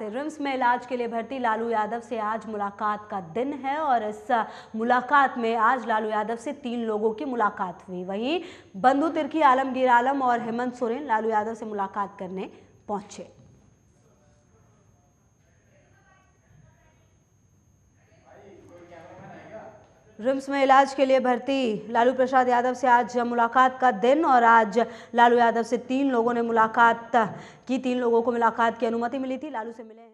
से रिम्स में इलाज के लिए भर्ती लालू यादव से आज मुलाकात का दिन है और इस मुलाकात में आज लालू यादव से तीन लोगों की मुलाकात हुई वहीं बंधु तिर्की आलमगीर आलम और हेमंत सोरेन लालू यादव से मुलाकात करने पहुंचे रिम्स में इलाज के लिए भर्ती लालू प्रसाद यादव से आज मुलाकात का दिन और आज लालू यादव से तीन लोगों ने मुलाकात की तीन लोगों को मुलाकात की अनुमति मिली थी लालू से मिले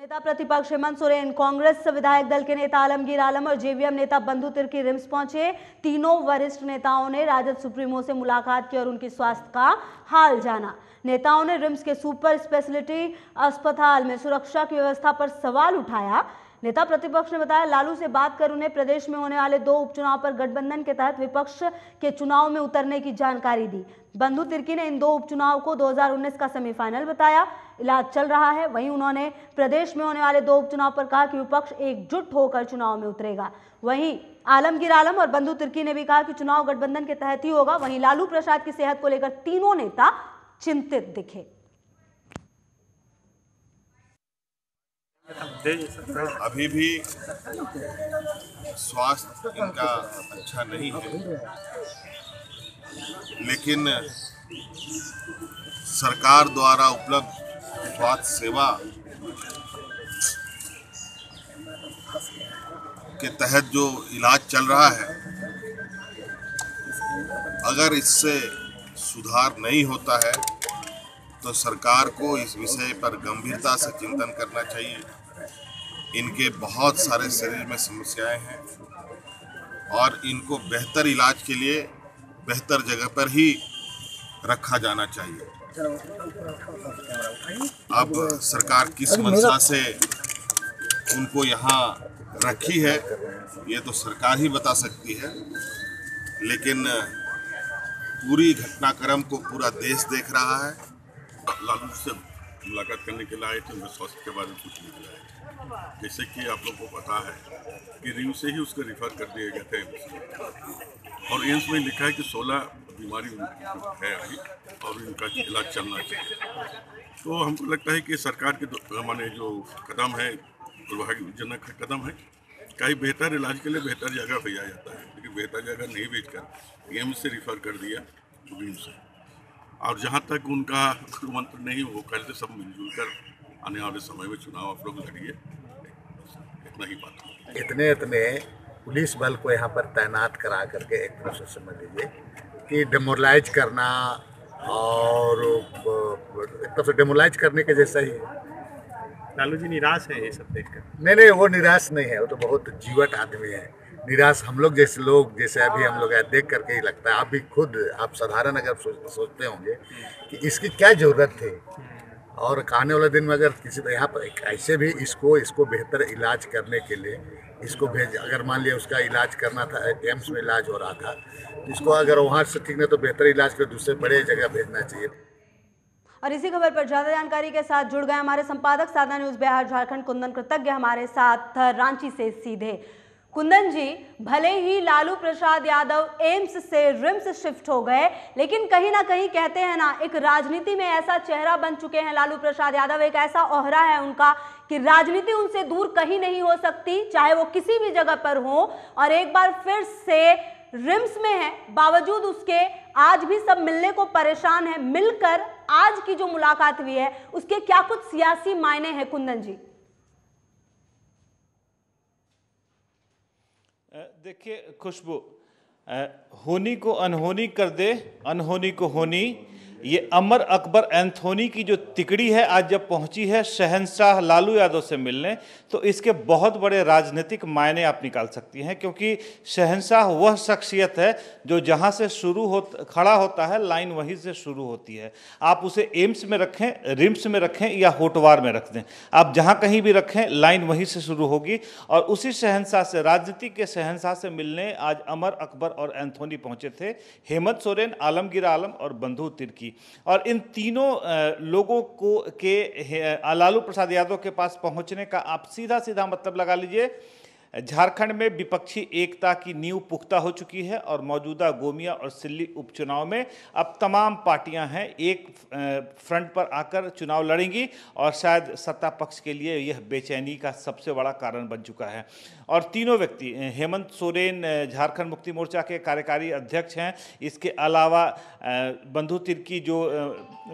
नेता प्रतिपक्ष हेमंत सोरेन कांग्रेस विधायक दल के नेता आलमगीर आलम और जेवीएम नेता बंधु तिर्की रिम्स पहुंचे तीनों वरिष्ठ नेताओं ने राजद सुप्रीमो से मुलाकात की और उनके स्वास्थ्य का हाल जाना नेताओं ने रिम्स के सुपर स्पेशलिटी अस्पताल में सुरक्षा की व्यवस्था पर सवाल उठाया नेता प्रतिपक्ष ने बताया लालू से बात कर उन्हें प्रदेश में होने वाले दो उपचुनाव पर गठबंधन के तहत विपक्ष के चुनाव में उतरने की जानकारी दी बंधु तिर्की ने इन दो उपचुनाव को 2019 का सेमीफाइनल बताया इलाज चल रहा है वहीं उन्होंने प्रदेश में होने वाले दो उपचुनाव पर कहा कि विपक्ष एकजुट होकर चुनाव में उतरेगा वहीं आलमगीर आलम और बंधु तिर्की ने भी कहा कि चुनाव गठबंधन के तहत ही होगा वहीं लालू प्रसाद की सेहत को लेकर तीनों नेता चिंतित दिखे अभी भी स्वास्थ्य इनका अच्छा नहीं है लेकिन सरकार द्वारा उपलब्ध स्वास्थ्य सेवा के तहत जो इलाज चल रहा है अगर इससे सुधार नहीं होता है तो सरकार को इस विषय पर गंभीरता से चिंतन करना चाहिए इनके बहुत सारे शरीर में समस्याएं हैं और इनको बेहतर इलाज के लिए बेहतर जगह पर ही रखा जाना चाहिए अब सरकार किस मंशा से उनको यहाँ रखी है ये तो सरकार ही बता सकती है लेकिन पूरी घटनाक्रम को पूरा देश देख रहा है लालू से मुलाकात करने के लिए आए थे उनके स्वास्थ्य के बारे में पूछने के लिए आए थे जैसे कि आप लोगों को पता है कि रिम से ही उसको रिफ़र कर दिए गए थे और एम्स में लिखा है कि 16 बीमारी है अभी और इनका इलाज चलना चाहिए तो हमको लगता है कि सरकार के माने जो कदम है दुर्भाग्यजनक कदम है कहीं बेहतर इलाज के लिए बेहतर जगह भेजा जाता है लेकिन बेहतर जगह नहीं भेज कर एम्स से रिफ़र कर दिया विम्स से और जहाँ तक उनका मंत्र नहीं वो कल से सब मिलजुल कर आने वाले समय में चुनाव आप लोग लड़िए इतना ही बात इतने इतने पुलिस बल को यहाँ पर तैनात करा करके एक तरह से समझ लीजिए कि डेमोरलाइज करना और एक तरफ से डेमोलाइज करने के जैसा ही है लालू जी निराश है ये सब देखकर नहीं नहीं वो निराश नहीं है वो तो बहुत जीवट आदमी है निराश हम लोग जैसे लोग जैसे अभी हम लोग देख करके ही लगता है आप भी खुद आप साधारण अगर सोचते होंगे कि इसकी क्या ज़रूरत थी और आने वाले दिन में अगर किसी यहाँ पर ऐसे भी इसको इसको बेहतर इलाज करने के लिए इसको भेज अगर मान लिया उसका इलाज करना था एम्स में इलाज हो रहा था तो इसको अगर वहाँ से ठीक नहीं तो बेहतर इलाज कर दूसरे बड़े जगह भेजना चाहिए और इसी खबर पर ज्यादा जानकारी के साथ जुड़ गए हमारे संपादक साधना न्यूज बिहार झारखंड कुंदन कृतज्ञ हमारे साथ रांची से सीधे कुंदन जी भले ही लालू प्रसाद यादव एम्स से रिम्स शिफ्ट हो गए लेकिन कहीं ना कहीं कहते हैं ना एक राजनीति में ऐसा चेहरा बन चुके हैं लालू प्रसाद यादव एक ऐसा ओहरा है उनका कि राजनीति उनसे दूर कहीं नहीं हो सकती चाहे वो किसी भी जगह पर हो और एक बार फिर से रिम्स में है बावजूद उसके आज भी सब मिलने को परेशान है मिलकर आज की जो मुलाकात हुई है उसके क्या कुछ सियासी मायने हैं कुंदन जी देखिए खुशबू होनी को अनहोनी कर दे अनहोनी को होनी ये अमर अकबर एंथोनी की जो तिकड़ी है आज जब पहुंची है शहनशाह लालू यादव से मिलने तो इसके बहुत बड़े राजनीतिक मायने आप निकाल सकती हैं क्योंकि शहनशाह वह शख्सियत है जो जहां से शुरू हो खड़ा होता है लाइन वहीं से शुरू होती है आप उसे एम्स में रखें रिम्स में रखें या होटवार में रख दें आप जहाँ कहीं भी रखें लाइन वहीं से शुरू होगी और उसी शहनशाह से राजनीति के शहनशाह से मिलने आज अमर अकबर और एंथोनी पहुँचे थे हेमंत सोरेन आलमगीर आलम और बंधु तिर्की थी और इन तीनों लोगों को के लालू प्रसाद यादव के पास पहुंचने का आप सीधा सीधा मतलब लगा लीजिए झारखंड में विपक्षी एकता की नींव पुख्ता हो चुकी है और मौजूदा गोमिया और सिल्ली उपचुनाव में अब तमाम पार्टियां हैं एक फ्रंट पर आकर चुनाव लड़ेंगी और शायद सत्ता पक्ष के लिए यह बेचैनी का सबसे बड़ा कारण बन चुका है और तीनों व्यक्ति हेमंत सोरेन झारखंड मुक्ति मोर्चा के कार्यकारी अध्यक्ष हैं इसके अलावा बंधु तिर्की जो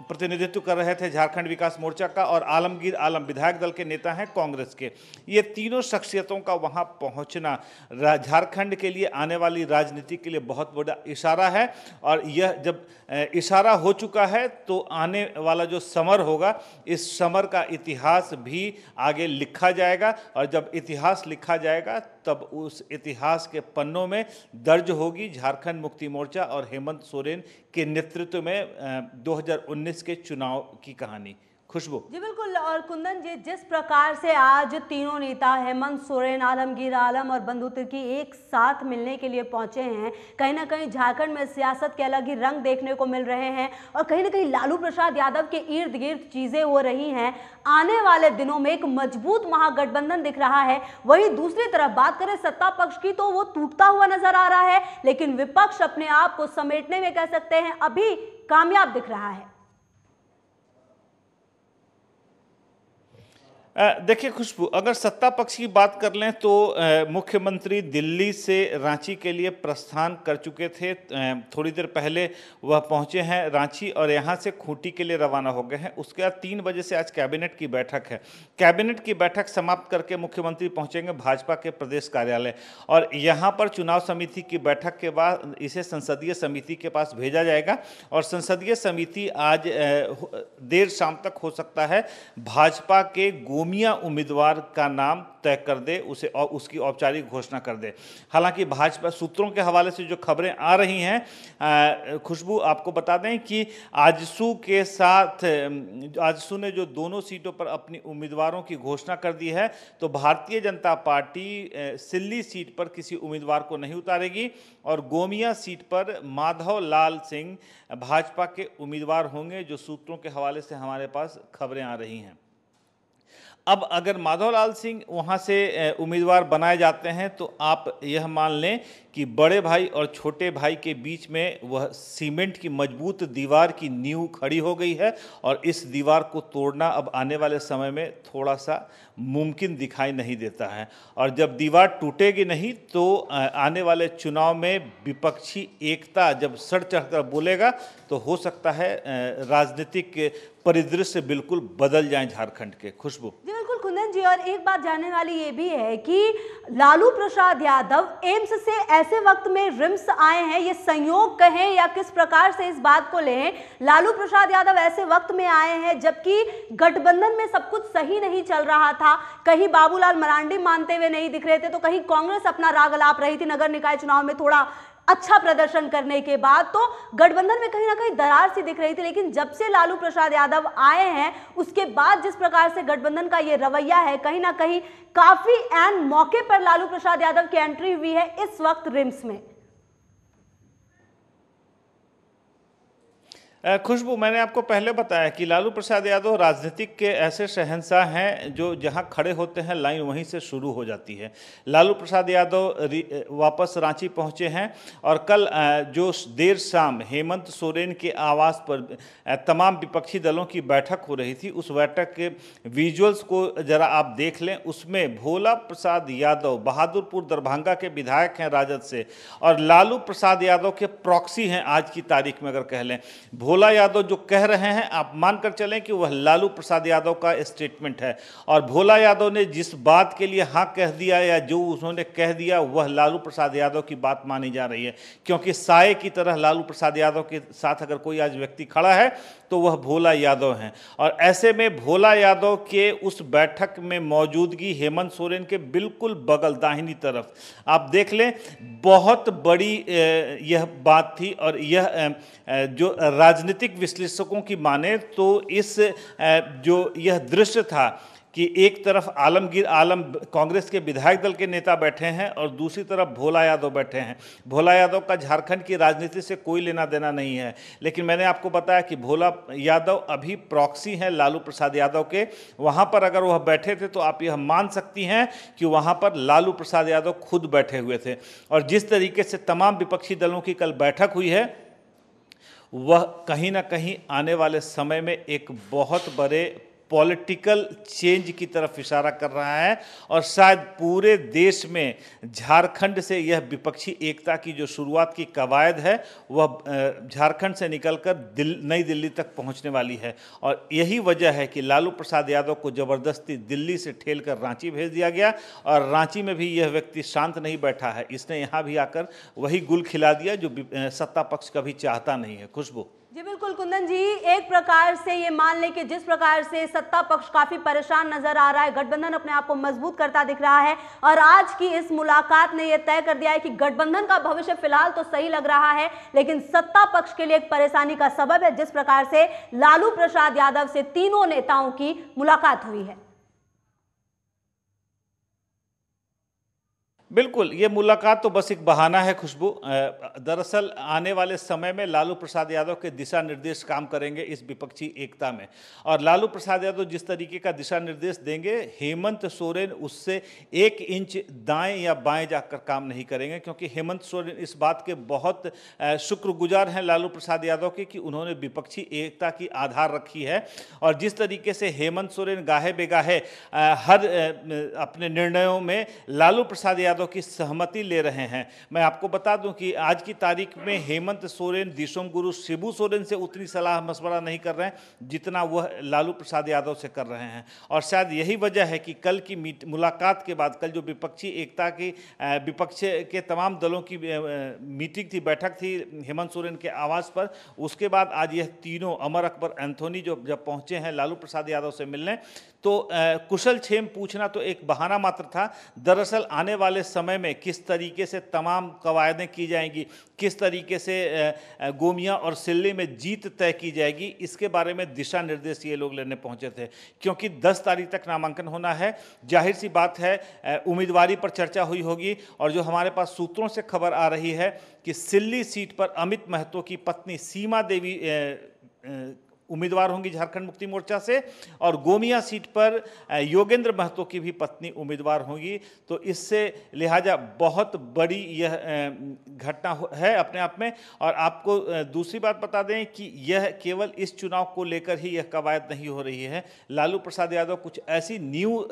प्रतिनिधित्व कर रहे थे झारखंड विकास मोर्चा का और आलमगीर आलम विधायक दल के नेता हैं कांग्रेस के ये तीनों शख्सियतों का वहाँ पहुंचना झारखंड के लिए आने वाली राजनीति के लिए बहुत बड़ा इशारा है और यह जब इशारा हो चुका है तो आने वाला जो समर होगा इस समर का इतिहास भी आगे लिखा जाएगा और जब इतिहास लिखा जाएगा तब उस इतिहास के पन्नों में दर्ज होगी झारखंड मुक्ति मोर्चा और हेमंत सोरेन के नेतृत्व में 2019 के चुनाव की कहानी खुशबू जी बिल्कुल और कुंदन जी जिस प्रकार से आज तीनों नेता हेमंत सोरेन आलमगीर आलम और बंधु तिर्की एक साथ मिलने के लिए पहुंचे हैं कहीं ना कहीं झारखंड में सियासत के अलग ही रंग देखने को मिल रहे हैं और कहीं ना कहीं लालू प्रसाद यादव के इर्द गिर्द चीज़ें हो रही हैं आने वाले दिनों में एक मजबूत महागठबंधन दिख रहा है वहीं दूसरी तरफ बात करें सत्ता पक्ष की तो वो टूटता हुआ नजर आ रहा है लेकिन विपक्ष अपने आप को समेटने में कह सकते हैं अभी कामयाब दिख रहा है देखिए खुशबू अगर सत्ता पक्ष की बात कर लें तो मुख्यमंत्री दिल्ली से रांची के लिए प्रस्थान कर चुके थे थोड़ी देर पहले वह पहुंचे हैं रांची और यहां से खूंटी के लिए रवाना हो गए हैं उसके बाद तीन बजे से आज कैबिनेट की बैठक है कैबिनेट की बैठक समाप्त करके मुख्यमंत्री पहुंचेंगे भाजपा के प्रदेश कार्यालय और यहाँ पर चुनाव समिति की बैठक के बाद इसे संसदीय समिति के पास भेजा जाएगा और संसदीय समिति आज देर शाम तक हो सकता है भाजपा के गोम नुमिया उम्मीदवार का नाम तय कर दे उसे उसकी औपचारिक घोषणा कर दे हालांकि भाजपा सूत्रों के हवाले से जो खबरें आ रही हैं खुशबू आपको बता दें कि आजसू के साथ आजसू ने जो दोनों सीटों पर अपनी उम्मीदवारों की घोषणा कर दी है तो भारतीय जनता पार्टी सिल्ली सीट पर किसी उम्मीदवार को नहीं उतारेगी और गोमिया सीट पर माधव लाल सिंह भाजपा के उम्मीदवार होंगे जो सूत्रों के हवाले से हमारे पास खबरें आ रही हैं अब अगर माधवलाल सिंह वहाँ से उम्मीदवार बनाए जाते हैं तो आप यह मान लें कि बड़े भाई और छोटे भाई के बीच में वह सीमेंट की मजबूत दीवार की नींव खड़ी हो गई है और इस दीवार को तोड़ना अब आने वाले समय में थोड़ा सा मुमकिन दिखाई नहीं देता है और जब दीवार टूटेगी नहीं तो आने वाले चुनाव में विपक्षी एकता जब सड़ चढ़कर बोलेगा तो हो सकता है राजनीतिक परिदृश्य बिल्कुल बदल जाए झारखंड के खुशबू कुंदन जी और एक बात जानने वाली ये भी है कि लालू प्रसाद यादव एम्स से ऐसे वक्त में रिम्स आए हैं ये संयोग कहें या किस प्रकार से इस बात को लें लालू प्रसाद यादव ऐसे वक्त में आए हैं जबकि गठबंधन में सब कुछ सही नहीं चल रहा था कहीं बाबूलाल मरांडी मानते हुए नहीं दिख रहे थे तो कहीं कांग्रेस अपना राग लाप रही थी नगर निकाय चुनाव में थोड़ा अच्छा प्रदर्शन करने के बाद तो गठबंधन में कहीं ना कहीं दरार सी दिख रही थी लेकिन जब से लालू प्रसाद यादव आए हैं उसके बाद जिस प्रकार से गठबंधन का ये रवैया है कहीं ना कहीं काफी एन मौके पर लालू प्रसाद यादव की एंट्री हुई है इस वक्त रिम्स में खुशबू मैंने आपको पहले बताया कि लालू प्रसाद यादव राजनीतिक के ऐसे शहनशाह हैं जो जहां खड़े होते हैं लाइन वहीं से शुरू हो जाती है लालू प्रसाद यादव वापस रांची पहुंचे हैं और कल जो देर शाम हेमंत सोरेन के आवास पर तमाम विपक्षी दलों की बैठक हो रही थी उस बैठक के विजुअल्स को ज़रा आप देख लें उसमें भोला प्रसाद यादव बहादुरपुर दरभंगा के विधायक हैं राजद से और लालू प्रसाद यादव के प्रॉक्सी हैं आज की तारीख में अगर कह लें भोला यादव जो कह रहे हैं आप मानकर चलें कि वह लालू प्रसाद यादव का स्टेटमेंट है और भोला यादव ने जिस बात के लिए हाँ कह दिया या जो उन्होंने कह दिया वह लालू प्रसाद यादव की बात मानी जा रही है क्योंकि साय की तरह लालू प्रसाद यादव के साथ अगर कोई आज व्यक्ति खड़ा है तो वह भोला यादव हैं और ऐसे में भोला यादव के उस बैठक में मौजूदगी हेमंत सोरेन के बिल्कुल बगल दाहिनी तरफ आप देख लें बहुत बड़ी यह बात थी और यह जो राजनीतिक विश्लेषकों की माने तो इस जो यह दृश्य था कि एक तरफ आलमगीर आलम कांग्रेस के विधायक दल के नेता बैठे हैं और दूसरी तरफ भोला यादव बैठे हैं भोला यादव का झारखंड की राजनीति से कोई लेना देना नहीं है लेकिन मैंने आपको बताया कि भोला यादव अभी प्रॉक्सी हैं लालू प्रसाद यादव के वहाँ पर अगर वह बैठे थे तो आप यह मान सकती हैं कि वहाँ पर लालू प्रसाद यादव खुद बैठे हुए थे और जिस तरीके से तमाम विपक्षी दलों की कल बैठक हुई है वह कहीं ना कहीं आने वाले समय में एक बहुत बड़े पॉलिटिकल चेंज की तरफ इशारा कर रहा है और शायद पूरे देश में झारखंड से यह विपक्षी एकता की जो शुरुआत की कवायद है वह झारखंड से निकलकर दिल, नई दिल्ली तक पहुंचने वाली है और यही वजह है कि लालू प्रसाद यादव को ज़बरदस्ती दिल्ली से ठेल कर रांची भेज दिया गया और रांची में भी यह व्यक्ति शांत नहीं बैठा है इसने यहाँ भी आकर वही गुल खिला दिया जो सत्ता पक्ष कभी चाहता नहीं है खुशबू कुंदन जी एक प्रकार से ये मान लें कि जिस प्रकार से सत्ता पक्ष काफी परेशान नजर आ रहा है गठबंधन अपने आप को मजबूत करता दिख रहा है और आज की इस मुलाकात ने यह तय कर दिया है कि गठबंधन का भविष्य फिलहाल तो सही लग रहा है लेकिन सत्ता पक्ष के लिए एक परेशानी का सबब है जिस प्रकार से लालू प्रसाद यादव से तीनों नेताओं की मुलाकात हुई है बिल्कुल ये मुलाकात तो बस एक बहाना है खुशबू दरअसल आने वाले समय में लालू प्रसाद यादव के दिशा निर्देश काम करेंगे इस विपक्षी एकता में और लालू प्रसाद यादव जिस तरीके का दिशा निर्देश देंगे हेमंत सोरेन उससे एक इंच दाएं या बाएं जाकर काम नहीं करेंगे क्योंकि हेमंत सोरेन इस बात के बहुत शुक्रगुजार हैं लालू प्रसाद यादव के कि उन्होंने विपक्षी एकता की आधार रखी है और जिस तरीके से हेमंत सोरेन गाहे बेगाहे हर अपने निर्णयों में लालू प्रसाद यादव यादव की सहमति ले रहे हैं मैं आपको बता दूं कि आज की तारीख में हेमंत सोरेन दिशोम गुरु शिबू सोरेन से उतनी सलाह मशवरा नहीं कर रहे हैं जितना वह लालू प्रसाद यादव से कर रहे हैं और शायद यही वजह है कि कल की मुलाकात के बाद कल जो विपक्षी एकता की विपक्ष के तमाम दलों की मीटिंग थी बैठक थी हेमंत सोरेन के आवास पर उसके बाद आज यह तीनों अमर अकबर एंथोनी जो जब पहुंचे हैं लालू प्रसाद यादव से मिलने तो कुशल छेम पूछना तो एक बहाना मात्र था दरअसल आने वाले समय में किस तरीके से तमाम कवायदें की जाएंगी किस तरीके से गोमिया और सिल्ली में जीत तय की जाएगी इसके बारे में दिशा निर्देश ये लोग लेने पहुंचे थे क्योंकि 10 तारीख तक नामांकन होना है जाहिर सी बात है उम्मीदवारी पर चर्चा हुई होगी और जो हमारे पास सूत्रों से खबर आ रही है कि सिल्ली सीट पर अमित महतो की पत्नी सीमा देवी ए, ए, उम्मीदवार होंगी झारखंड मुक्ति मोर्चा से और गोमिया सीट पर योगेंद्र महतो की भी पत्नी उम्मीदवार होंगी तो इससे लिहाजा बहुत बड़ी यह घटना है अपने आप में और आपको दूसरी बात बता दें कि यह केवल इस चुनाव को लेकर ही यह कवायद नहीं हो रही है लालू प्रसाद यादव कुछ ऐसी न्यू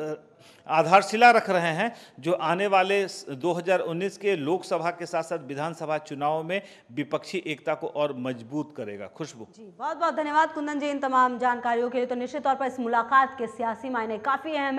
आधारशिला रख रहे हैं जो आने वाले 2019 के लोकसभा के साथ साथ विधानसभा चुनाव में विपक्षी एकता को और मजबूत करेगा खुशबू जी बहुत बहुत धन्यवाद अभिनंदन जी इन तमाम जानकारियों के लिए तो निश्चित तौर पर इस मुलाकात के सियासी मायने काफ़ी अहम